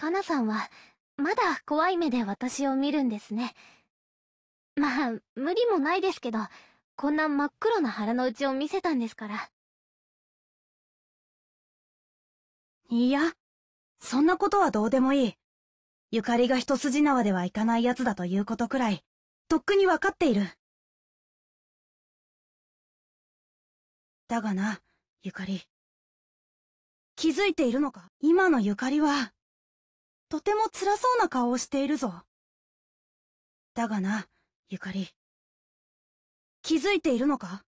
かなさんは、まだ怖い目で私を見るんですね。まあ、無理もないですけど、こんな真っ黒な腹の内を見せたんですから。いや、そんなことはどうでもいい。ゆかりが一筋縄ではいかない奴だということくらい、とっくにわかっている。だがな、ゆかり。気づいているのか今のゆかりは。とても辛そうな顔をしているぞ。だがな、ゆかり。気づいているのか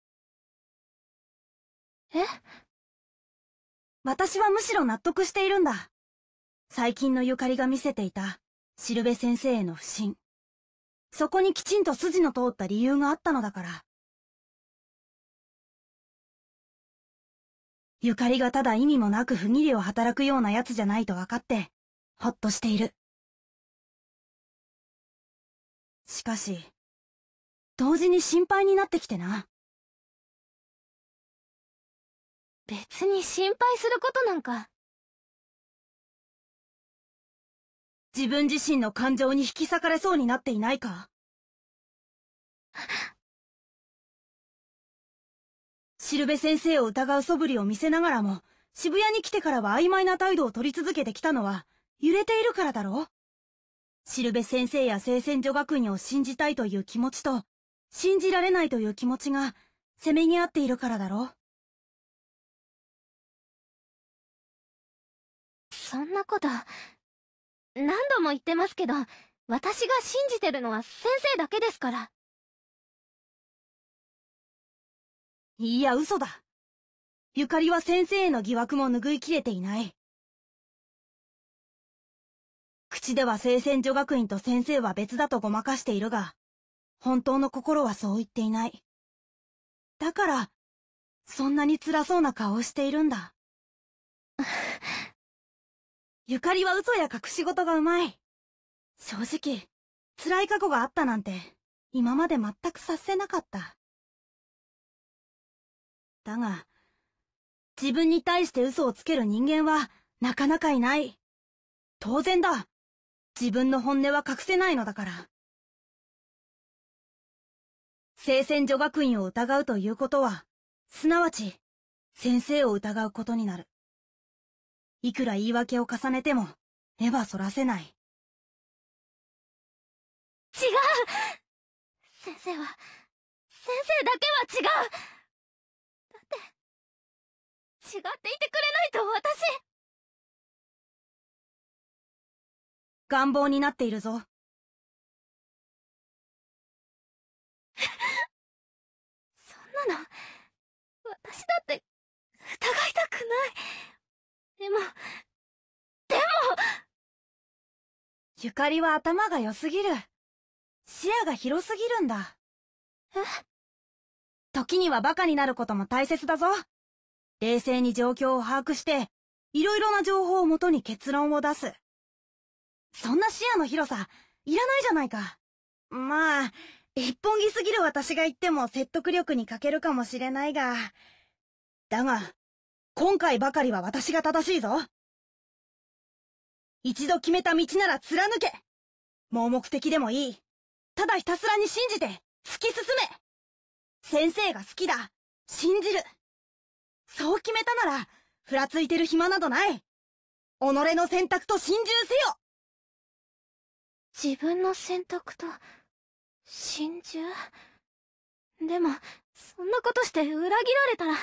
え私はむしろ納得しているんだ。最近のゆかりが見せていた、しるべ先生への不信。そこにきちんと筋の通った理由があったのだから。ゆかりがただ意味もなく不義理を働くようなやつじゃないと分かって、ほっとしている。しかし、同時に心配になってきてな。別に心配することなんか。自分自身の感情に引き裂かれそうになっていないかシルベ先生を疑う素振りを見せながらも、渋谷に来てからは曖昧な態度を取り続けてきたのは、揺れているからだろしるべ先生や聖戦女学院を信じたいという気持ちと、信じられないという気持ちが、せめぎ合っているからだろそんなこと、何度も言ってますけど、私が信じてるのは先生だけですから。いや、嘘だ。ゆかりは先生への疑惑も拭いきれていない。口では聖戦女学院と先生は別だとごまかしているが、本当の心はそう言っていない。だから、そんなに辛そうな顔をしているんだ。ゆかりは嘘や隠し事がうまい。正直、辛い過去があったなんて、今まで全く察せなかった。だが、自分に対して嘘をつける人間は、なかなかいない。当然だ自分の本音は隠せないのだから。聖戦女学院を疑うということは、すなわち、先生を疑うことになる。いくら言い訳を重ねても、目はそらせない。違う先生は、先生だけは違うだって、違っていてくれないと私、願望になっているぞ。そんなの、私だって疑いたくない。でも、でもゆかりは頭が良すぎる。視野が広すぎるんだ。え時には馬鹿になることも大切だぞ。冷静に状況を把握して、いろいろな情報をもとに結論を出す。そんな視野の広さ、いらないじゃないか。まあ、一本気すぎる私が言っても説得力に欠けるかもしれないが。だが、今回ばかりは私が正しいぞ。一度決めた道なら貫け盲目的でもいい。ただひたすらに信じて、突き進め先生が好きだ。信じる。そう決めたなら、ふらついてる暇などない。己の選択と心中せよ自分の選択と心中でもそんなことして裏切られたら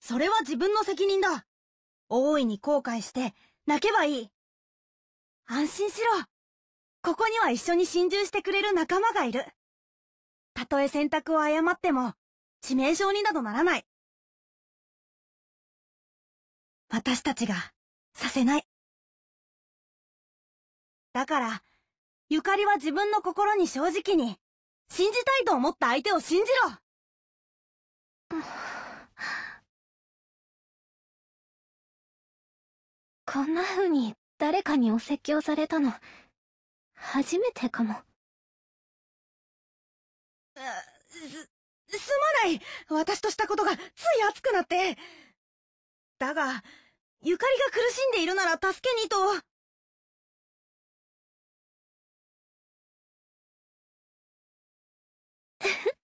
それは自分の責任だ大いに後悔して泣けばいい安心しろここには一緒に心中してくれる仲間がいるたとえ選択を誤っても致命傷になどならない私たちがさせないだから、ゆかりは自分の心に正直に、信じたいと思った相手を信じろ こんな風に誰かにお説教されたの、初めてかも。す、すまない私としたことがつい熱くなってだが、ゆかりが苦しんでいるなら助けにと。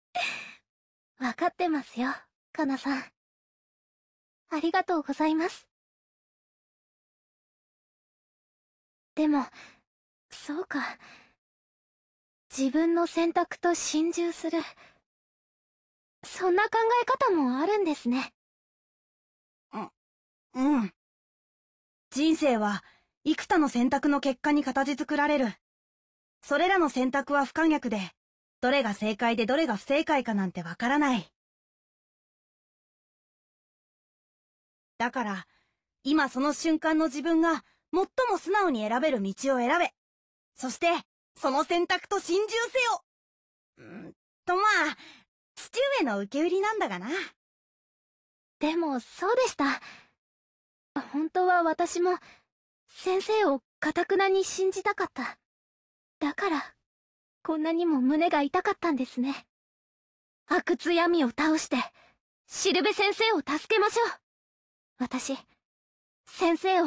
わかってますよ、かなさん。ありがとうございます。でも、そうか。自分の選択と心中する。そんな考え方もあるんですね。う、うん。人生は、幾多の選択の結果に形作られる。それらの選択は不可逆で、どれが正解でどれが不正解かなんてわからない。だから、今その瞬間の自分が最も素直に選べる道を選べ。そして、その選択と心中せよ。んとまあ、父上の受け売りなんだがな。でも、そうでした。本当は私も、先生をかたくなに信じたかった。だから、こんなにも胸が痛かったんですね。阿久津闇を倒して、しるべ先生を助けましょう。私、先生を、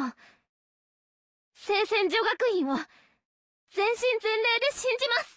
聖戦女学院を、全身全霊で信じます